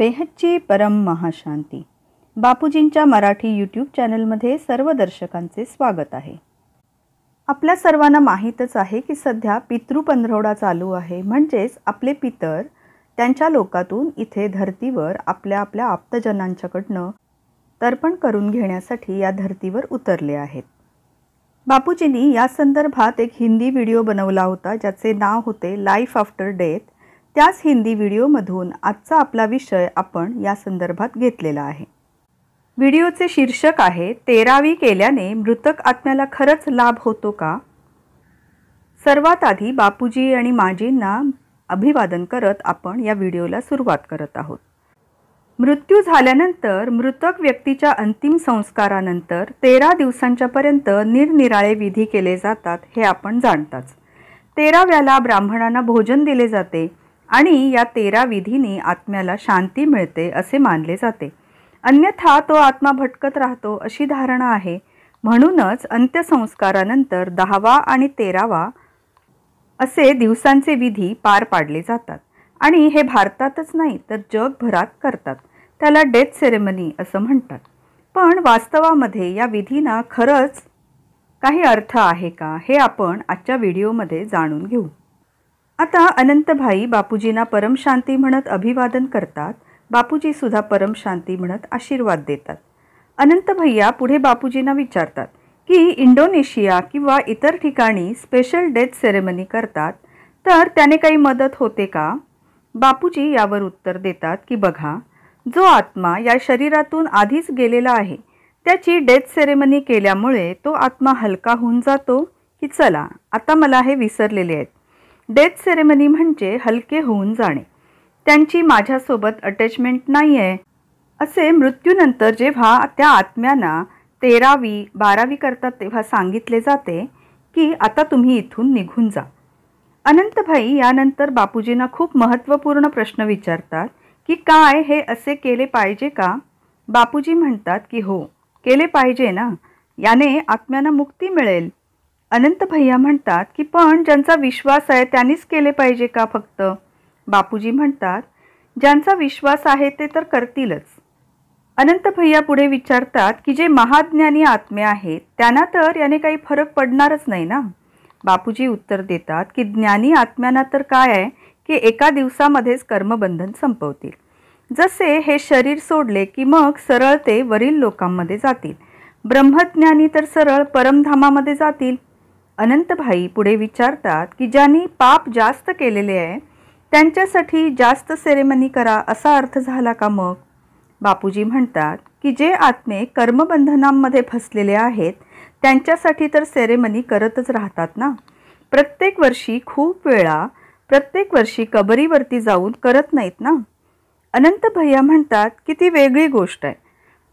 बेहच्ची परम महाशांती बापूजींच्या मराठी यूट्यूब चॅनलमध्ये सर्व दर्शकांचे स्वागत आहे आपल्या सर्वांना माहीतच आहे की सध्या पितृ पंधरवडा चालू आहे म्हणजेच आपले पितर त्यांच्या लोकातून इथे धर्तीवर आपल्या आपल्या आप्तजनांच्याकडनं तर्पण करून घेण्यासाठी या धर्तीवर उतरले आहेत बापूजींनी या संदर्भात एक हिंदी व्हिडिओ बनवला होता ज्याचे नाव होते लाईफ आफ्टर डेथ त्याच हिंदी व्हिडिओमधून आजचा आपला विषय आपण या संदर्भात घेतलेला आहे व्हिडिओचे शीर्षक आहे तेरावी केल्याने मृतक आत्म्याला खरंच लाभ होतो का सर्वात आधी बापूजी आणि माजींना अभिवादन करत आपण या व्हिडिओला सुरुवात करत आहोत मृत्यू झाल्यानंतर मृतक व्यक्तीच्या अंतिम संस्कारानंतर तेरा दिवसांच्यापर्यंत निरनिराळे विधी केले जातात हे आपण जाणताच तेराव्याला ब्राह्मणांना भोजन दिले जाते आणि या तेरा विधीने आत्म्याला शांती मिळते असे मानले जाते अन्यथा तो आत्मा भटकत राहतो अशी धारणा आहे म्हणूनच अंत्यसंस्कारानंतर दहावा आणि तेरावा असे दिवसांचे विधी पार पाडले जातात आणि हे भारतातच नाही तर जगभरात करतात त्याला डेथ सेरेमनी असं म्हणतात पण वास्तवामध्ये या विधींना खरंच काही अर्थ आहे का हे आपण आजच्या व्हिडिओमध्ये जाणून घेऊ आता अनंतभाई बापूजींना परमशांती म्हणत अभिवादन करतात बापूजी सुद्धा परमशांती म्हणत आशीर्वाद देतात अनंत भैया पुढे बापूजींना विचारतात की इंडोनेशिया किंवा इतर ठिकाणी स्पेशल डेथ सेरेमनी करतात तर त्याने काही मदत होते का बापूजी यावर उत्तर देतात की बघा जो आत्मा या शरीरातून आधीच गेलेला आहे त्याची डेथ सेरेमनी केल्यामुळे तो आत्मा हलका होऊन जातो की चला आता मला हे विसरलेले आहेत डेथ सेरेमनी म्हणजे हलके होऊन जाणे त्यांची माझ्यासोबत अटॅचमेंट नाही आहे असे मृत्यूनंतर जेव्हा त्या आत्म्यांना तेरावी बारावी करतात तेव्हा सांगितले जाते की आता तुम्ही इथून निघून जा अनंतभाई यानंतर बापूजींना खूप महत्त्वपूर्ण प्रश्न विचारतात की काय हे असे केले पाहिजे का बापूजी म्हणतात की हो केले पाहिजे ना याने आत्म्यांना मुक्ती मिळेल अनंत भैया म्हणतात की पण ज्यांचा विश्वास आहे त्यांनीच केले पाहिजे का फक्त बापूजी म्हणतात ज्यांचा विश्वास आहे ते तर करतीलच अनंत भैया पुढे विचारतात की जे महाज्ञानी आत्मे आहेत त्यांना तर याने काही फरक पडणारच नाही ना बापूजी उत्तर देतात की ज्ञानी आत्म्यांना तर काय आहे की एका दिवसामध्येच कर्मबंधन संपवतील जसे हे शरीर सोडले की मग सरळ ते वरील लोकांमध्ये जातील ब्रह्मज्ञानी तर सरळ परमधामामध्ये जातील अनंतभाई पुढे विचारतात की ज्यांनी पाप जास्त केलेले आहे त्यांच्यासाठी जास्त सेरेमनी करा असा अर्थ झाला का मग बापूजी म्हणतात की जे आत्मे कर्मबंधनांमध्ये फसलेले आहेत त्यांच्यासाठी तर सेरेमनी करतच राहतात ना प्रत्येक वर्षी खूप वेळा प्रत्येक वर्षी कबरीवरती जाऊन करत नाहीत ना अनंत भैया म्हणतात की ती वेगळी गोष्ट आहे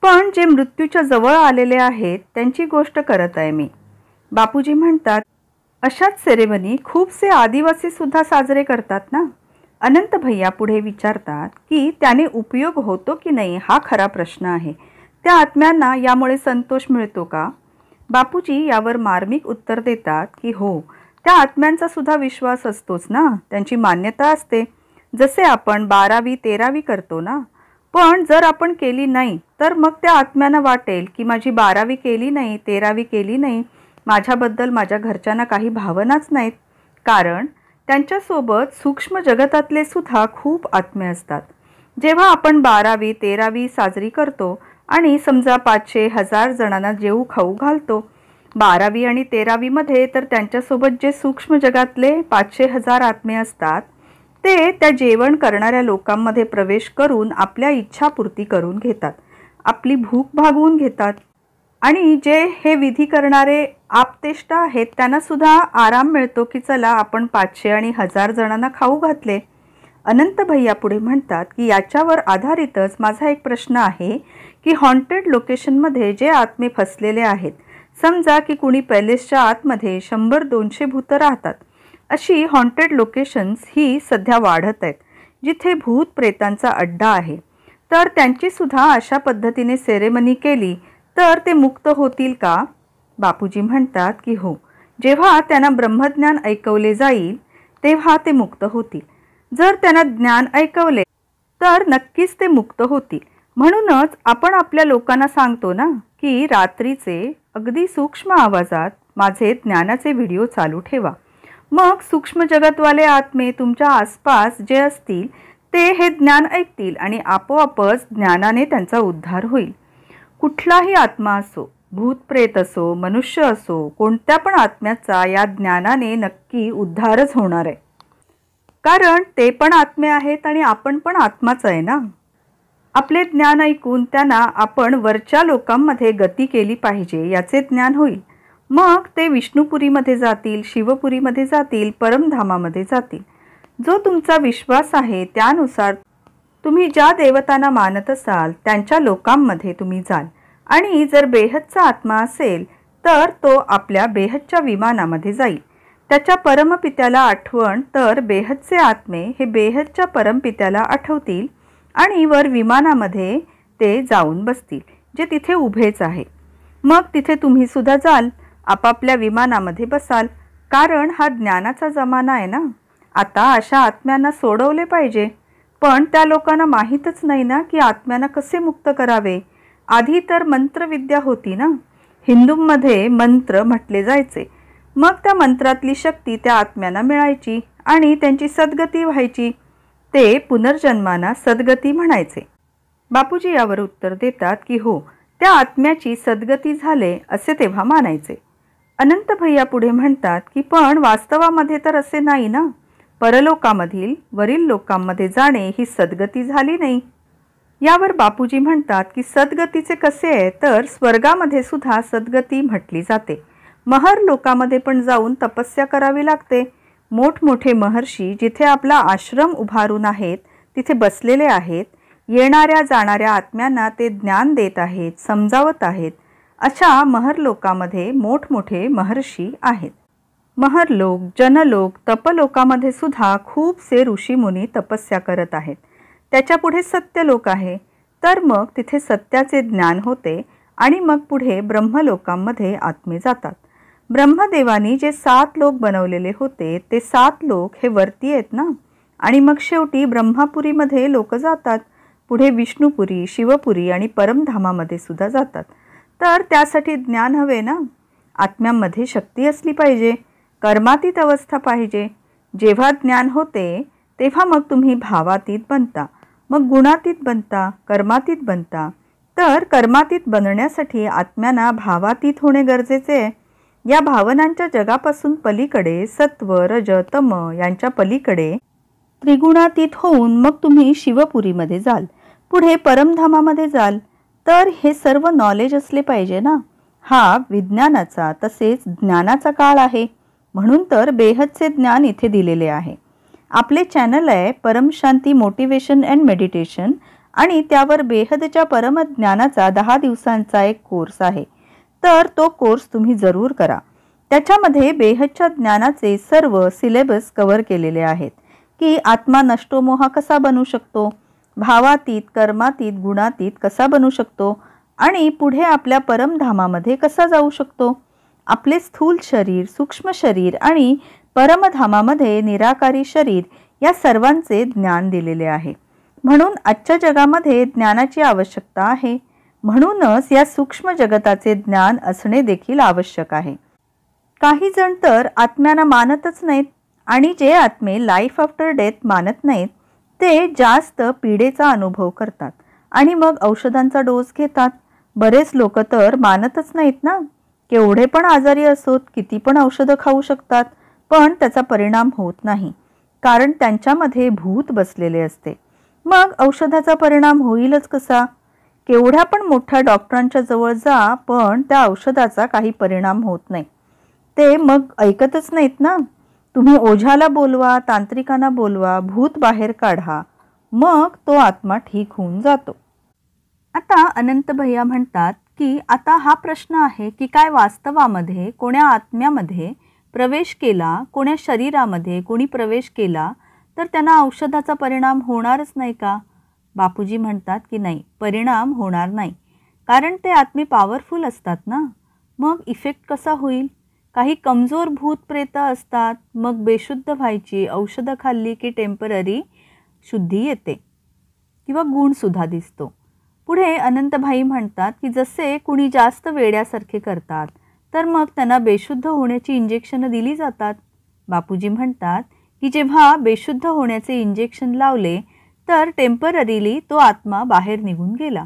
पण जे मृत्यूच्या जवळ आलेले आहेत त्यांची गोष्ट करत आहे मी बापूजी म्हणतात अशाच सेरेमनी खूपसे आदिवासी सुद्धा साजरे करतात ना अनंत भैया पुढे विचारतात की त्याने उपयोग होतो की नाही हा खरा प्रश्न आहे त्या आत्म्यांना यामुळे संतोष मिळतो का बापूजी यावर मार्मिक उत्तर देतात की हो त्या आत्म्यांचा सुद्धा विश्वास असतोच ना त्यांची मान्यता असते जसे आपण बारावी तेरावी करतो ना पण जर आपण केली नाही तर मग त्या आत्म्यांना वाटेल की माझी बारावी केली नाही तेरावी केली नाही माझ्याबद्दल माझ्या घरच्यांना काही भावनाच नाहीत कारण त्यांच्यासोबत सूक्ष्म जगतातले सुद्धा खूप आत्मे असतात जेव्हा आपण बारावी तेरावी साजरी करतो आणि समजा पाचशे हजार जणांना जेऊ खाऊ घालतो बारावी आणि तेरावीमध्ये तर त्यांच्यासोबत जे सूक्ष्म जगातले पाचशे हजार आत्मे असतात ते त्या जेवण करणाऱ्या लोकांमध्ये प्रवेश करून आपल्या इच्छापूर्ती करून घेतात आपली भूक भागवून घेतात आणि जे हे विधी करणारे आपतेष्ट आहेत त्यांनासुद्धा आराम मिळतो की चला आपण पाचशे आणि हजार जणांना खाऊ घातले अनंत भैया पुढे म्हणतात की याच्यावर आधारितच माझा एक प्रश्न आहे की हॉन्टेड लोकेशनमध्ये जे आत्मे फसलेले आहेत समजा की कुणी पॅलेसच्या आतमध्ये शंभर दोनशे भूतं राहतात अशी हॉन्टेड लोकेशन्स ही सध्या वाढत आहेत जिथे भूत प्रेतांचा अड्डा आहे तर त्यांचीसुद्धा अशा पद्धतीने सेरेमनी केली तर ते मुक्त होतील का बापूजी म्हणतात की हो जेव्हा त्यांना ब्रह्मज्ञान ऐकवले जाईल तेव्हा ते मुक्त होतील जर त्यांना ज्ञान ऐकवले तर नक्कीच ते मुक्त होतील म्हणूनच आपण आपल्या लोकांना सांगतो ना की रात्रीचे अगदी सूक्ष्म आवाजात माझे ज्ञानाचे व्हिडिओ चालू ठेवा मग सूक्ष्म जगतवाले आत्मे तुमच्या आसपास जे असतील ते हे ज्ञान ऐकतील आणि आपोआपच ज्ञानाने त्यांचा उद्धार होईल कुठलाही आत्मा असो भूतप्रेत असो मनुष्य असो कोणत्या पण आत्म्याचा या ज्ञानाने नक्की उद्धारच होणार आहे कारण ते पण आत्मे आहेत आणि आपण पण आत्माच आहे ना आपले ज्ञान ऐकून त्यांना आपण वरच्या लोकांमध्ये गती केली पाहिजे याचे ज्ञान होईल मग ते विष्णुपुरीमध्ये जातील शिवपुरीमध्ये जातील परमधामामध्ये जातील जो तुमचा विश्वास आहे त्यानुसार तुम्ही ज्या देवतांना मानत असाल त्यांच्या लोकांमध्ये तुम्ही जाल आणि जर बेहदचा आत्मा असेल तर तो आपल्या बेहदच्या विमानामध्ये जाईल त्याच्या परमपित्याला आठवण तर बेहदचे आत्मे हे बेहदच्या परमपित्याला आठवतील आणि वर विमानामध्ये ते जाऊन बसतील जे तिथे उभेच आहे मग तिथे तुम्ही सुद्धा जाल आपापल्या विमानामध्ये बसाल कारण हा ज्ञानाचा जमाना आहे ना आता अशा आत्म्यांना सोडवले पाहिजे पण त्या लोकांना माहीतच नाही ना की आत्म्यांना कसे मुक्त करावे आधी तर मंत्रविद्या होती ना हिंदूंमध्ये मंत्र म्हटले जायचे मग त्या मंत्रातली शक्ती त्या आत्म्यांना मिळायची आणि त्यांची सद्गती व्हायची ते पुनर्जन्माना सद्गती म्हणायचे बापूजी यावर उत्तर देतात की हो त्या आत्म्याची सद्गती झाले असे तेव्हा मानायचे अनंत भैया पुढे म्हणतात की पण वास्तवामध्ये तर असे नाही ना परलोकामधील वरील लोकांमध्ये जाणे ही सद्गती झाली नाही यावर बापूजी म्हणतात की सद्गतीचे कसे आहे तर स्वर्गामध्ये सुद्धा सद्गती म्हटली जाते महर लोकामध्ये पण जाऊन तपस्या करावी लागते मोठमोठे महर्षी जिथे आपला आश्रम उभारून आहेत तिथे बसलेले आहेत येणाऱ्या जाणाऱ्या आत्म्यांना ते ज्ञान देत आहेत समजावत आहेत अशा महर लोकामध्ये मोठमोठे महर्षी आहेत महरलोक जनलोक तपलोकामध्ये सुद्धा खूपसे मुनी तपस्या करत आहेत त्याच्यापुढे सत्यलोक आहे तर मग तिथे सत्याचे ज्ञान होते आणि मग पुढे ब्रह्मलोकांमध्ये आत्मे जातात ब्रह्मदेवानी जे सात लोक बनवलेले होते ते सात लोक हे वरती आहेत ना आणि मग शेवटी ब्रह्मापुरीमध्ये लोक जातात पुढे विष्णुपुरी शिवपुरी आणि परमधामामध्ये सुद्धा जातात तर त्यासाठी ज्ञान हवे ना आत्म्यांमध्ये शक्ती असली पाहिजे कर्मातीत अवस्था पाहिजे जेव्हा ज्ञान होते तेव्हा मग तुम्ही भावातीत बनता मग गुणातीत बनता कर्मातीत बनता तर कर्मातीत बनण्यासाठी आत्म्यांना भावातीत होणे गरजेचे आहे या भावनांच्या जगापासून पलीकडे सत्व रज तम यांच्या पलीकडे त्रिगुणातीत होऊन मग तुम्ही शिवपुरीमध्ये जाल पुढे परमधामामध्ये जाल तर हे सर्व नॉलेज असले पाहिजे ना हा विज्ञानाचा तसेच ज्ञानाचा काळ आहे म्हणून तर बेहदचे ज्ञान इथे दिलेले आहे आपले चॅनल आहे परमशांती मोटिवेशन अँड मेडिटेशन आणि त्यावर बेहदच्या परमज्ञानाचा दहा दिवसांचा एक कोर्स आहे तर तो कोर्स तुम्ही जरूर करा त्याच्यामध्ये बेहदच्या ज्ञानाचे सर्व सिलेबस कव्हर केलेले आहेत की आत्मा नष्टोमोहा कसा बनू शकतो भावातीत कर्मातीत गुणातीत कसा बनू शकतो आणि पुढे आपल्या परमधामामध्ये कसा जाऊ शकतो आपले स्थूल शरीर सूक्ष्म शरीर आणि परमधामामध्ये निराकारी शरीर या सर्वांचे ज्ञान दिलेले आहे म्हणून आजच्या जगामध्ये ज्ञानाची आवश्यकता आहे म्हणूनच या सूक्ष्म जगताचे ज्ञान असणे देखील आवश्यक आहे काही जण तर आत्म्यांना मानतच नाहीत आणि जे आत्मे लाईफ आफ्टर डेथ मानत नाहीत ते जास्त पीडेचा अनुभव करतात आणि मग औषधांचा डोस घेतात बरेच लोक तर मानतच नाहीत ना केवढे पण आजारी असोत किती पण औषधं खाऊ शकतात पण त्याचा परिणाम होत नाही कारण त्यांच्यामध्ये भूत बसलेले असते मग औषधाचा परिणाम होईलच कसा केवढ्या पण मोठ्या डॉक्टरांच्या जवळ जा पण त्या औषधाचा काही परिणाम होत नाही ते मग ऐकतच नाहीत ना तुम्ही ओझ्याला बोलवा तांत्रिकांना बोलवा भूत बाहेर काढा मग तो आत्मा ठीक होऊन जातो आता अनंत भैया म्हणतात की आता हा प्रश्न आहे की काय वास्तवामध्ये कोण्या आत्म्यामध्ये प्रवेश केला कोण्या शरीरामध्ये कोणी प्रवेश केला तर त्यांना औषधाचा परिणाम होणारच नाही का बापूजी म्हणतात की नाही परिणाम होणार नाही कारण ते आत्मी पॉवरफुल असतात ना मग इफेक्ट कसा होईल काही कमजोर भूत प्रेत असतात मग बेशुद्ध व्हायची औषधं खाल्ली की टेम्पररी शुद्धी येते किंवा गुणसुद्धा दिसतो पुढे अनंतभाई म्हणतात की जसे कुणी जास्त वेड्यासारखे करतात तर मग त्यांना बेशुद्ध होण्याची इंजेक्शनं दिली जातात बापूजी म्हणतात की जेव्हा बेशुद्ध होण्याचे इंजेक्शन लावले तर टेम्पररीली तो आत्मा बाहेर निघून गेला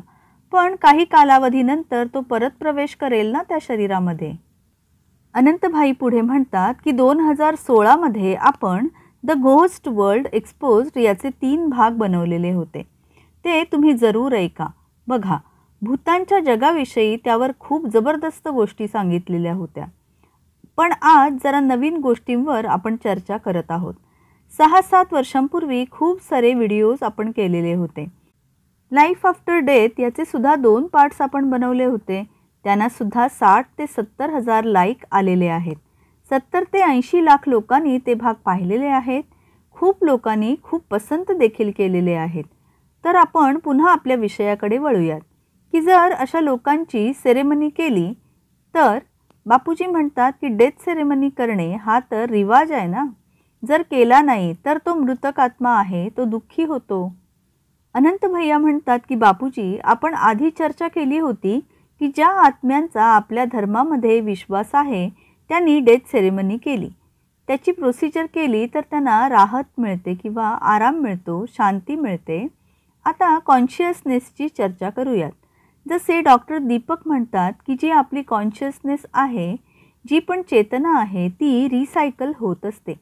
पण काही कालावधीनंतर तो परत प्रवेश करेल ना त्या शरीरामध्ये अनंतभाई पुढे म्हणतात की दोन हजार सोळामध्ये आपण द गोस्ट वर्ल्ड एक्सपोज याचे तीन भाग बनवलेले होते ते तुम्ही जरूर ऐका बघा भूतांच्या जगाविषयी त्यावर खूप जबरदस्त गोष्टी सांगितलेल्या होत्या पण आज जरा नवीन गोष्टींवर आपण चर्चा करत आहोत सहा सात वर्षांपूर्वी खूप सारे व्हिडिओज आपण केलेले होते लाईफ आफ्टर डेथ याचे सुद्धा दोन पार्ट्स आपण बनवले होते त्यांना सुद्धा साठ ते सत्तर हजार लाईक आलेले आहेत सत्तर ते ऐंशी लाख लोकांनी ते भाग पाहिलेले आहेत खूप लोकांनी खूप पसंत देखील केलेले आहेत तर आपण पुन्हा आपल्या विषयाकडे वळूयात की जर अशा लोकांची सेरेमनी केली तर बापूजी म्हणतात की डेथ सेरेमनी करणे हा तर रिवाज आहे ना जर केला नाही तर तो मृतक आत्मा आहे तो दुःखी होतो अनंत भैया म्हणतात की बापूजी आपण आधी चर्चा केली होती की ज्या आत्म्यांचा आपल्या धर्मामध्ये विश्वास आहे त्यांनी डेथ सेरेमनी केली त्याची प्रोसिजर केली तर त्यांना राहत मिळते किंवा आराम मिळतो शांती मिळते आता कॉन्शियसनेसची चर्चा करूयात जसे डॉक्टर दीपक म्हणतात की जी आपली कॉन्शियसनेस आहे जी पण चेतना आहे ती रिसायकल होत असते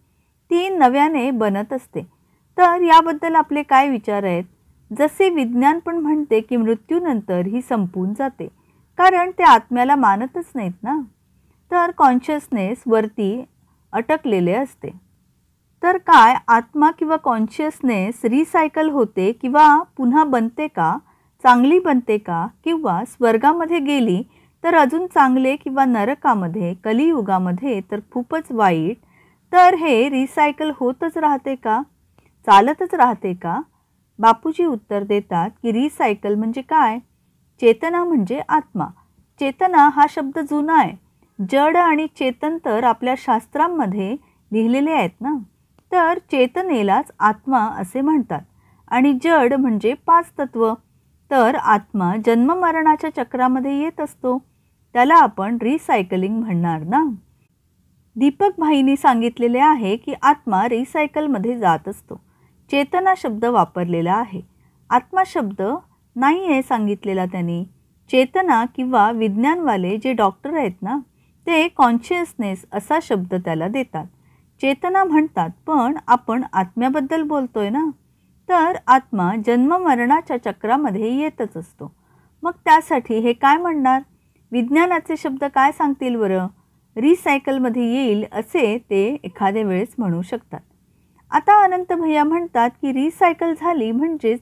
ती नव्याने बनत असते तर याबद्दल आपले काय विचार आहेत जसे विज्ञान पण म्हणते की मृत्यूनंतर ही संपून जाते कारण ते आत्म्याला मानतच नाहीत ना तर कॉन्शियसनेस वरती अटकलेले असते तर काय आत्मा किंवा कॉन्शियसनेस रिसायकल होते किंवा पुन्हा बनते का चांगली बनते का किंवा स्वर्गामध्ये गेली तर अजून चांगले किंवा नरकामध्ये कलियुगामध्ये तर खूपच वाईट तर हे रिसायकल होतच राहते का चालतच राहते का बापूजी उत्तर देतात की रिसायकल म्हणजे काय चेतना म्हणजे आत्मा चेतना हा शब्द जुना आहे जड आणि चेतन तर आपल्या शास्त्रांमध्ये लिहिलेले आहेत ना तर चेतनेलाच आत्मा असे म्हणतात आणि जड म्हणजे पाच तत्व तर आत्मा जन्ममरणाच्या चक्रामध्ये येत असतो त्याला आपण रिसायकलिंग म्हणणार ना दीपक भाईनी सांगितलेले आहे की आत्मा रिसायकलमध्ये जात असतो चेतना शब्द वापरलेला आहे आत्मा शब्द नाही आहे सांगितलेला त्यांनी चेतना किंवा विज्ञानवाले जे डॉक्टर आहेत ना ते कॉन्शियसनेस असा शब्द त्याला देतात चेतना म्हणतात पण आपण आत्म्याबद्दल बोलतोय ना तर आत्मा जन्ममरणाच्या चक्रामध्ये येतच असतो मग त्यासाठी हे काय म्हणणार विज्ञानाचे शब्द काय सांगतील बरं रिसायकलमध्ये येईल असे ते एखाद्या वेळेस म्हणू शकतात आता अनंत भैया म्हणतात की रिसायकल झाली म्हणजेच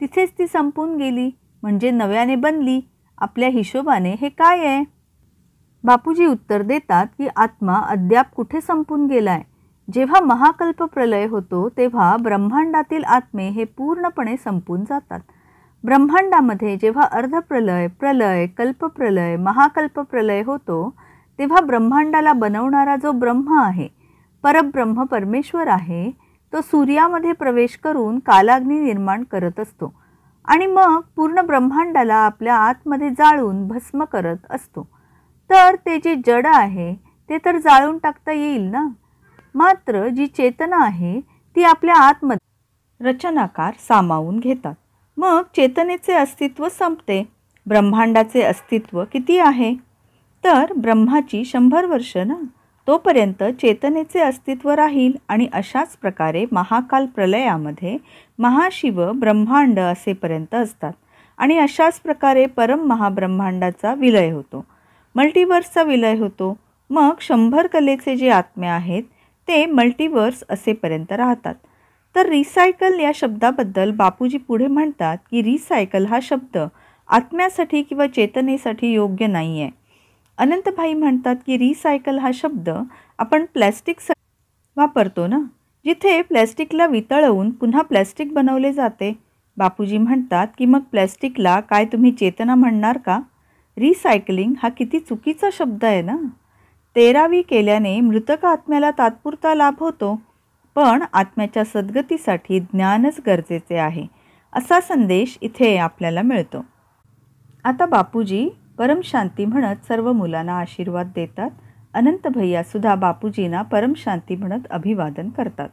तिथेच ती संपून गेली म्हणजे नव्याने बनली आपल्या हिशोबाने हे काय आहे बापूजी उत्तर देतात की आत्मा अद्याप कुठे संपून गेला आहे जेव्हा महाकल्प प्रलय होतो तेव्हा ब्रह्मांडातील आत्मे हे पूर्णपणे संपून जातात ब्रह्मांडामध्ये जेव्हा अर्धप्रलय प्रलय कल्पप्रलय महाकल्प प्रलय होतो तेव्हा ब्रह्मांडाला बनवणारा जो ब्रह्म आहे परब्रह्म परमेश्वर आहे तो सूर्यामध्ये प्रवेश करून कालाग्नी निर्माण करत असतो आणि मग पूर्ण ब्रह्मांडाला आपल्या आतमध्ये जाळून भस्म करत असतो तर ते जे जड आहे ते तर जाळून टाकता येईल ना मात्र जी चेतना आहे ती आपल्या आतमध्ये रचनाकार सामावून घेतात मग चेतनेचे अस्तित्व संपते ब्रह्मांडाचे अस्तित्व किती आहे तर ब्रह्माची शंभर वर्ष ना तोपर्यंत चेतनेचे अस्तित्व राहील आणि अशाच प्रकारे महाकाल प्रलयामध्ये महाशिव ब्रह्मांड असेपर्यंत असतात आणि अशाच प्रकारे परम महाब्रह्मांडाचा विलय होतो मल्टिवर्सचा विलय होतो मग शंभर कलेचे जे आत्मे आहेत ते मल्टिवर्स असेपर्यंत राहतात तर रिसायकल या शब्दाबद्दल बापूजी पुढे म्हणतात की रिसायकल हा शब्द आत्म्यासाठी किंवा चेतनेसाठी योग्य नाही आहे अनंतभाई म्हणतात की रिसायकल हा शब्द आपण प्लॅस्टिक वापरतो ना जिथे प्लॅस्टिकला वितळवून पुन्हा प्लॅस्टिक बनवले जाते बापूजी म्हणतात की मग प्लॅस्टिकला काय तुम्ही चेतना म्हणणार का रिसायकलिंग हा किती चुकीचा शब्द आहे ना तेरावी केल्याने मृतक आत्म्याला तात्पुरता लाभ होतो पण आत्म्याच्या सद्गतीसाठी ज्ञानच गरजेचे आहे असा संदेश इथे आपल्याला मिळतो आता बापूजी परमशांती म्हणत सर्व मुलांना आशीर्वाद देतात अनंत भैयासुद्धा बापूजींना परमशांती म्हणत अभिवादन करतात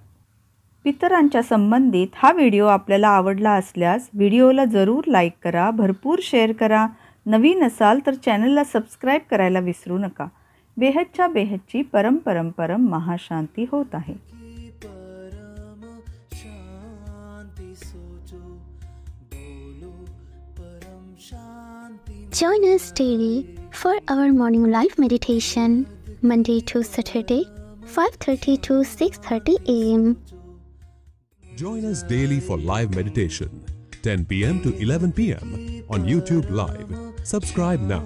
पितरांच्या संबंधित हा व्हिडिओ आपल्याला आवडला असल्यास व्हिडिओला जरूर लाईक करा भरपूर शेअर करा नवीन असाल तर चॅनलला सबस्क्राईब करायला विसरू नका बेहदच्या बेहदची परम परम परम महाशांती होत आहे Join us daily for our morning life meditation Monday to Saturday 5:30 to 6:30 a.m. Join us daily for live meditation 10 p.m. to 11 p.m. on YouTube Live. Subscribe now.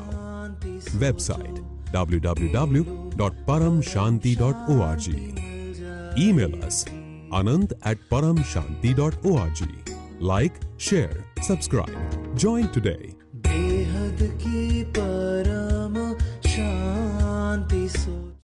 Website www.paramshanti.org. Email us anand at paramshanti.org. Like, share, subscribe. Join today. Behad ki